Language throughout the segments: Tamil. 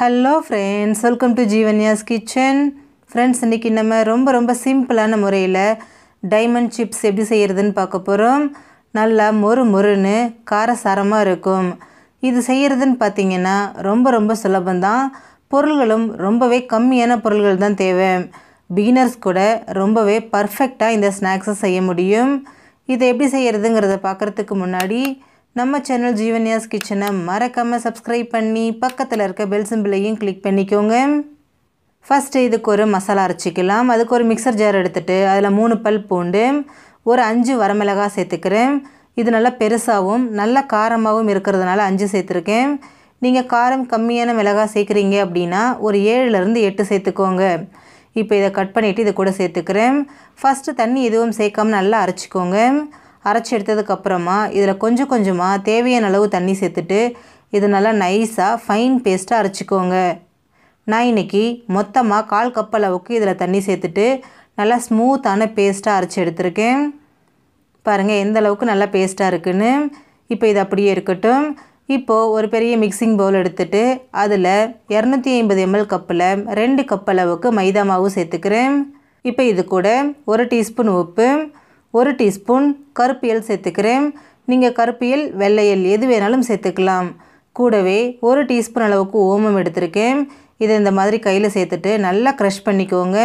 hello friends welcome to Jeevanya's kitchen friends இன்றைக்கி நம்ம ரொம்ப ரொம்ப சிம்பிளான முறையில் டைமண்ட் சிப்ஸ் எப்படி செய்கிறதுன்னு பார்க்க போகிறோம் நல்லா மொறு மொறுன்னு காரசாரமாக இருக்கும் இது செய்கிறதுன்னு பார்த்திங்கன்னா ரொம்ப ரொம்ப சுலபந்தான் பொருள்களும் ரொம்பவே கம்மியான பொருள்கள் தான் தேவை பிகினர்ஸ் கூட ரொம்பவே பர்ஃபெக்டாக இந்த ஸ்நாக்ஸை செய்ய முடியும் இதை எப்படி செய்கிறதுங்கிறத பார்க்குறதுக்கு முன்னாடி நம்ம சேனல் ஜீவன்யாஸ் கிச்சனை மறக்காமல் சப்ஸ்கிரைப் பண்ணி பக்கத்தில் இருக்க பெல் சிம்பிளையும் கிளிக் பண்ணிக்கோங்க ஃபஸ்ட்டு இதுக்கு ஒரு மசாலா அரைச்சிக்கலாம் அதுக்கு ஒரு மிக்சர் ஜார் எடுத்துகிட்டு அதில் மூணு பல் பூண்டு ஒரு அஞ்சு வரமிளகாய் சேர்த்துக்கிறேன் இது நல்லா பெருசாகவும் நல்ல காரமாகவும் இருக்கிறதுனால அஞ்சு சேர்த்துருக்கேன் நீங்கள் காரம் கம்மியான மிளகாய் சேர்க்குறீங்க அப்படின்னா ஒரு ஏழுலேருந்து எட்டு சேர்த்துக்கோங்க இப்போ இதை கட் பண்ணிவிட்டு இதை கூட சேர்த்துக்கிறேன் ஃபஸ்ட்டு தண்ணி எதுவும் சேர்க்காம நல்லா அரைச்சிக்கோங்க அரைச்சி எடுத்ததுக்கப்புறமா இதில் கொஞ்சம் கொஞ்சமாக தேவையான அளவு தண்ணி சேர்த்துட்டு இது நல்லா நைஸாக ஃபைன் பேஸ்ட்டாக அரைச்சிக்கோங்க நான் இன்றைக்கி மொத்தமாக கால் கப் அளவுக்கு இதில் தண்ணி சேர்த்துட்டு நல்லா ஸ்மூத்தான பேஸ்ட்டாக அரைச்சி எடுத்திருக்கேன் பாருங்கள் எந்த அளவுக்கு நல்லா பேஸ்ட்டாக இருக்குதுன்னு இப்போ இது அப்படியே இருக்கட்டும் இப்போது ஒரு பெரிய மிக்சிங் பவுல் எடுத்துகிட்டு அதில் இரநூத்தி ஐம்பது எம்எல் கப்பில் ரெண்டு கப் அளவுக்கு மைதா மாவு சேர்த்துக்கிறேன் இப்போ இது கூட ஒரு டீஸ்பூன் உப்பு ஒரு டீஸ்பூன் கருப்பியல் சேர்த்துக்கிறேன் நீங்கள் கருப்பியல் வெள்ளையல் எது வேணாலும் சேர்த்துக்கலாம் கூடவே ஒரு டீஸ்பூன் அளவுக்கு ஓமம் எடுத்திருக்கேன் இதை இந்த மாதிரி கையில் சேர்த்துட்டு நல்லா க்ரஷ் பண்ணிக்கோங்க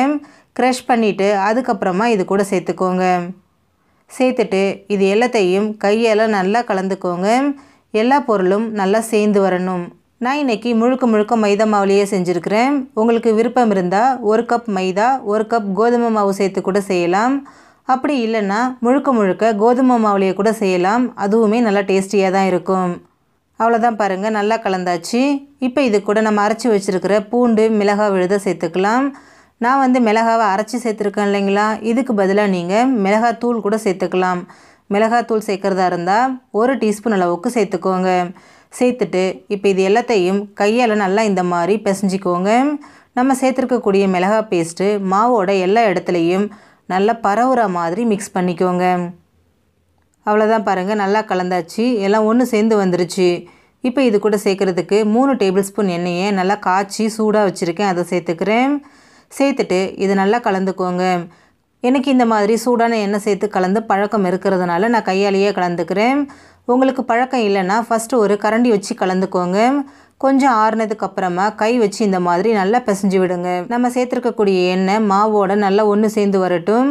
க்ரஷ் பண்ணிவிட்டு அதுக்கப்புறமா இது கூட சேர்த்துக்கோங்க சேர்த்துட்டு இது எல்லாத்தையும் கையால் நல்லா கலந்துக்கோங்க எல்லா பொருளும் நல்லா சேர்ந்து வரணும் நான் இன்றைக்கி முழுக்க முழுக்க மைதா மாவுலேயே செஞ்சுருக்கிறேன் உங்களுக்கு விருப்பம் இருந்தால் ஒரு கப் மைதா ஒரு கப் கோதுமை மாவு சேர்த்து கூட செய்யலாம் அப்படி இல்லைன்னா முழுக்க முழுக்க கோதுமை மாவுலையை கூட செய்யலாம் அதுவுமே நல்லா டேஸ்டியாக தான் இருக்கும் அவ்வளோதான் பாருங்கள் நல்லா கலந்தாச்சு இப்போ இது கூட நம்ம அரைச்சி வச்சுருக்கிற பூண்டு மிளகாய் விழுத சேர்த்துக்கலாம் நான் வந்து மிளகாவை அரைச்சி சேர்த்துருக்கேன் இல்லைங்களா இதுக்கு பதிலாக நீங்கள் மிளகாய் தூள் கூட சேர்த்துக்கலாம் மிளகாய் தூள் சேர்க்குறதா இருந்தால் ஒரு டீஸ்பூன் அளவுக்கு சேர்த்துக்கோங்க சேர்த்துட்டு இப்போ இது எல்லாத்தையும் கையால் நல்லா இந்த மாதிரி பிசைஞ்சிக்கோங்க நம்ம சேர்த்துருக்கக்கூடிய மிளகாய் பேஸ்ட்டு மாவோட எல்லா இடத்துலையும் நல்லா பரவுற மாதிரி மிக்ஸ் பண்ணிக்கோங்க அவ்வளோதான் பாருங்கள் நல்லா கலந்தாச்சு எல்லாம் ஒன்று சேர்ந்து வந்துருச்சு இப்போ இது கூட சேர்க்குறதுக்கு மூணு டேபிள் ஸ்பூன் எண்ணெயை நல்லா காய்ச்சி சூடாக வச்சுருக்கேன் அதை சேர்த்துக்கிறேன் சேர்த்துட்டு இது நல்லா கலந்துக்கோங்க எனக்கு இந்த மாதிரி சூடான எண்ணெய் சேர்த்து கலந்து பழக்கம் இருக்கிறதுனால நான் கையாலேயே கலந்துக்கிறேன் உங்களுக்கு பழக்கம் இல்லைன்னா ஃபஸ்ட்டு ஒரு கரண்டி வச்சு கலந்துக்கோங்க கொஞ்சம் ஆறுனதுக்கு அப்புறமா கை வச்சு இந்த மாதிரி நல்லா பிசைஞ்சு விடுங்க நம்ம சேர்த்துருக்கக்கூடிய எண்ணெய் மாவோட நல்லா ஒன்று சேர்ந்து வரட்டும்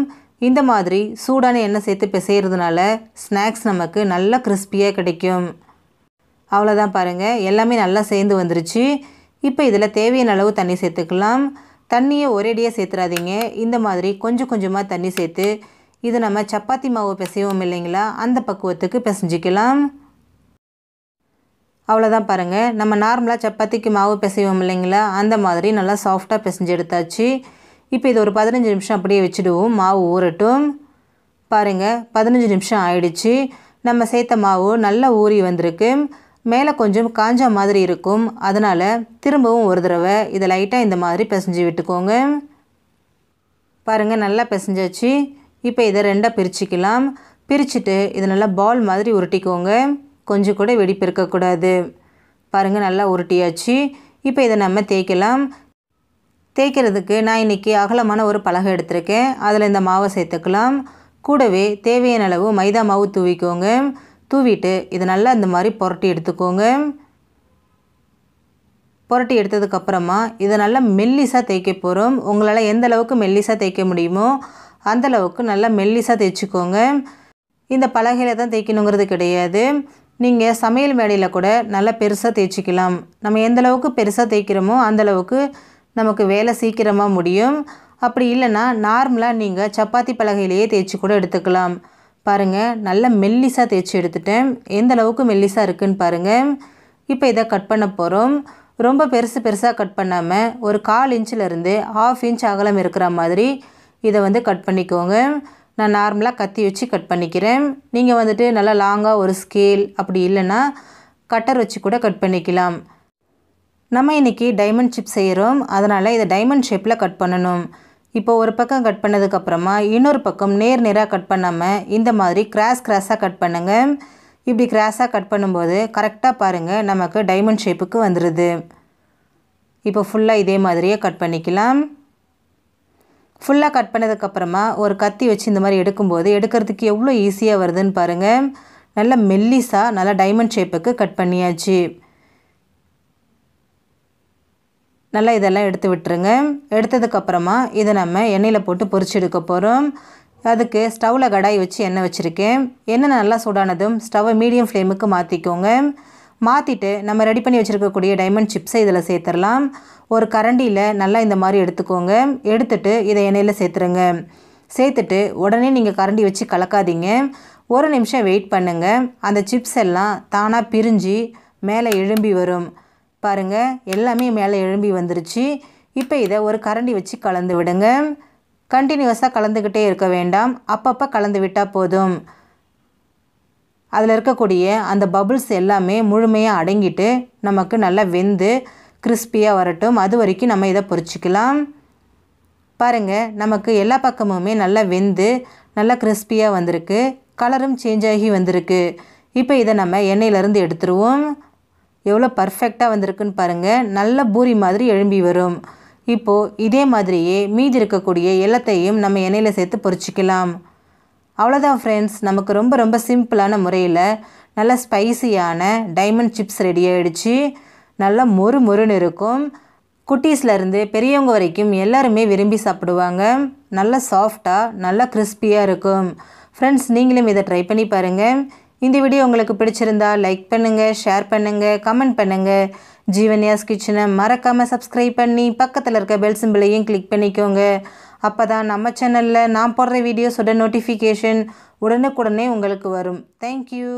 இந்த மாதிரி சூடான எண்ணெய் சேர்த்து பிசைகிறதுனால ஸ்நாக்ஸ் நமக்கு நல்லா கிறிஸ்பியாக கிடைக்கும் அவ்வளோதான் பாருங்கள் எல்லாமே நல்லா சேர்ந்து வந்துருச்சு இப்போ இதில் தேவையான அளவு தண்ணி சேர்த்துக்கலாம் தண்ணியை ஒரேடியாக சேர்த்துறாதீங்க இந்த மாதிரி கொஞ்சம் கொஞ்சமாக தண்ணி சேர்த்து இது நம்ம சப்பாத்தி மாவு பிசைவோம் இல்லைங்களா அந்த பக்குவத்துக்கு பிசைஞ்சிக்கலாம் அவ்வளோதான் பாருங்கள் நம்ம நார்மலாக சப்பாத்திக்கு மாவு பிசைவோம் இல்லைங்களா அந்த மாதிரி நல்லா சாஃப்டாக பிசைஞ்சு எடுத்தாச்சு இப்போ இது ஒரு பதினஞ்சு நிமிஷம் அப்படியே வச்சுடுவோம் மாவு ஊறட்டும் பாருங்கள் பதினஞ்சு நிமிஷம் ஆயிடுச்சு நம்ம சேர்த்த மாவு நல்லா ஊறி வந்திருக்கு மேலே கொஞ்சம் காஞ்ச மாதிரி இருக்கும் அதனால் திரும்பவும் ஒரு தடவை இதை லைட்டாக இந்த மாதிரி பிசைஞ்சு விட்டுக்கோங்க பாருங்கள் நல்லா பிசைஞ்சாச்சு இப்போ இதை ரெண்டாக பிரிச்சுக்கலாம் பிரிச்சுட்டு இதை நல்லா பால் மாதிரி உருட்டிக்கோங்க கொஞ்சம் கூட வெடிப்பு இருக்கக்கூடாது பாருங்கள் நல்லா உருட்டியாச்சு இப்போ இதை நம்ம தேய்க்கலாம் தேய்க்கிறதுக்கு நான் இன்றைக்கி அகலமான ஒரு பலகை எடுத்திருக்கேன் அதில் இந்த மாவை சேர்த்துக்கலாம் கூடவே தேவையான அளவு மைதா மாவு தூவிக்கோங்க தூவிட்டு இதை நல்லா இந்த மாதிரி புரட்டி எடுத்துக்கோங்க புரட்டி எடுத்ததுக்கப்புறமா இதை நல்லா மெல்லிஸாக தேய்க்க போகிறோம் உங்களால் எந்த அளவுக்கு மெல்லிஸாக தேய்க்க முடியுமோ அந்தளவுக்கு நல்லா மெல்லிஸாக தேய்ச்சிக்கோங்க இந்த பலகையில் தான் தேய்க்கணுங்கிறது கிடையாது நீங்கள் சமையல் வேலையில் கூட நல்லா பெருசாக தேய்ச்சிக்கலாம் நம்ம எந்தளவுக்கு பெருசாக தேய்க்கிறோமோ அந்தளவுக்கு நமக்கு வேலை சீக்கிரமாக முடியும் அப்படி இல்லைன்னா நார்மலாக நீங்கள் சப்பாத்தி பலகையிலேயே தேய்ச்சி கூட எடுத்துக்கலாம் பாருங்கள் நல்லா மெல்லிஸாக தேய்ச்சி எடுத்துட்டேன் எந்த அளவுக்கு மெல்லிஸாக இருக்குதுன்னு பாருங்கள் இப்போ இதை கட் பண்ண போகிறோம் ரொம்ப பெருசு பெருசாக கட் பண்ணாமல் ஒரு கால் இன்ச்சிலேருந்து ஆஃப் இன்ச் அகலம் இருக்கிற மாதிரி இதை வந்து கட் பண்ணிக்கோங்க நான் நார்மலாக கத்தி வச்சு கட் பண்ணிக்கிறேன் நீங்கள் வந்துட்டு நல்லா லாங்காக ஒரு ஸ்கேல் அப்படி இல்லைன்னா கட்டர் வச்சு கூட கட் பண்ணிக்கலாம் நம்ம இன்றைக்கி டைமண்ட் சிப் செய்கிறோம் அதனால் இதை டைமண்ட் ஷேப்பில் கட் பண்ணணும் இப்போ ஒரு பக்கம் கட் பண்ணதுக்கப்புறமா இன்னொரு பக்கம் நேர் நேராக கட் பண்ணாமல் இந்த மாதிரி கிராஸ் கிராஸாக கட் பண்ணுங்கள் இப்படி கிராஸாக கட் பண்ணும்போது கரெக்டாக பாருங்கள் நமக்கு டைமண்ட் ஷேப்புக்கு வந்துடுது இப்போ ஃபுல்லாக இதே மாதிரியே கட் பண்ணிக்கலாம் ஃபுல்லாக கட் பண்ணதுக்கப்புறமா ஒரு கத்தி வச்சு இந்த மாதிரி எடுக்கும்போது எடுக்கிறதுக்கு எவ்வளோ ஈஸியாக வருதுன்னு பாருங்கள் நல்லா மெல்லிஸாக நல்லா டைமண்ட் ஷேப்புக்கு கட் பண்ணியாச்சு நல்லா இதெல்லாம் எடுத்து விட்டுருங்க எடுத்ததுக்கப்புறமா இதை நம்ம எண்ணெயில் போட்டு பொறிச்சு எடுக்க போகிறோம் அதுக்கு ஸ்டவ்வில் கடாய் வச்சு எண்ணெய் வச்சுருக்கேன் எண்ணெய் நல்லா சூடானதும் ஸ்டவ்வை மீடியம் ஃப்ளேமுக்கு மாற்றிக்கோங்க மாற்றிட்டு நம்ம ரெடி பண்ணி வச்சுருக்கக்கூடிய டைமண்ட் சிப்ஸை இதில் சேர்த்துடலாம் ஒரு கரண்டியில் நல்லா இந்த மாதிரி எடுத்துக்கோங்க எடுத்துட்டு இதை எண்ணெயில் சேர்த்துருங்க சேர்த்துட்டு உடனே நீங்கள் கரண்டி வச்சு கலக்காதீங்க ஒரு நிமிஷம் வெயிட் பண்ணுங்கள் அந்த சிப்ஸ் எல்லாம் தானாக பிரிஞ்சு மேலே எழும்பி வரும் பாருங்கள் எல்லாமே மேலே எழும்பி வந்துருச்சு இப்போ இதை ஒரு கரண்டி வச்சு கலந்து விடுங்க கண்டினியூஸாக கலந்துக்கிட்டே இருக்க வேண்டாம் அப்பப்போ கலந்து விட்டால் போதும் அதில் இருக்கக்கூடிய அந்த பபுள்ஸ் எல்லாமே முழுமையாக அடங்கிட்டு நமக்கு நல்லா வெந்து கிறிஸ்பியாக வரட்டும் அது வரைக்கும் நம்ம இதை பொறிச்சிக்கலாம் பாருங்கள் நமக்கு எல்லா பக்கமுமே நல்லா வெந்து நல்லா கிறிஸ்பியாக வந்திருக்கு கலரும் சேஞ்ச் ஆகி வந்திருக்கு இப்போ இதை நம்ம எண்ணெயிலேருந்து எடுத்துருவோம் எவ்வளோ பர்ஃபெக்டாக வந்திருக்குன்னு பாருங்கள் நல்ல பூரி மாதிரி எழும்பி வரும் இப்போது இதே மாதிரியே மீதி இருக்கக்கூடிய எல்லாத்தையும் நம்ம எண்ணெயில் சேர்த்து பொறிச்சிக்கலாம் அவ்வளோதான் ஃப்ரெண்ட்ஸ் நமக்கு ரொம்ப ரொம்ப சிம்பிளான முறையில் நல்ல ஸ்பைசியான டைமண்ட் சிப்ஸ் ரெடி ஆகிடுச்சு நல்லா மொறு மொறுன்னு இருக்கும் குட்டீஸ்லேருந்து பெரியவங்க வரைக்கும் எல்லாருமே விரும்பி சாப்பிடுவாங்க நல்லா சாஃப்டாக நல்லா கிறிஸ்பியாக இருக்கும் ஃப்ரெண்ட்ஸ் நீங்களும் இதை ட்ரை பண்ணி பாருங்கள் இந்த வீடியோ உங்களுக்கு பிடிச்சிருந்தா லைக் பண்ணுங்கள் ஷேர் பண்ணுங்கள் கமெண்ட் பண்ணுங்கள் ஜீவன்யாஸ் கிச்சனை மறக்காமல் சப்ஸ்கிரைப் பண்ணி பக்கத்தில் இருக்க பெல் சிம்பிளையும் கிளிக் பண்ணிக்கோங்க அப்போ தான் நம்ம சேனலில் நான் போடுற வீடியோஸோட நோட்டிஃபிகேஷன் உடனுக்குடனே உங்களுக்கு வரும் தேங்க்யூ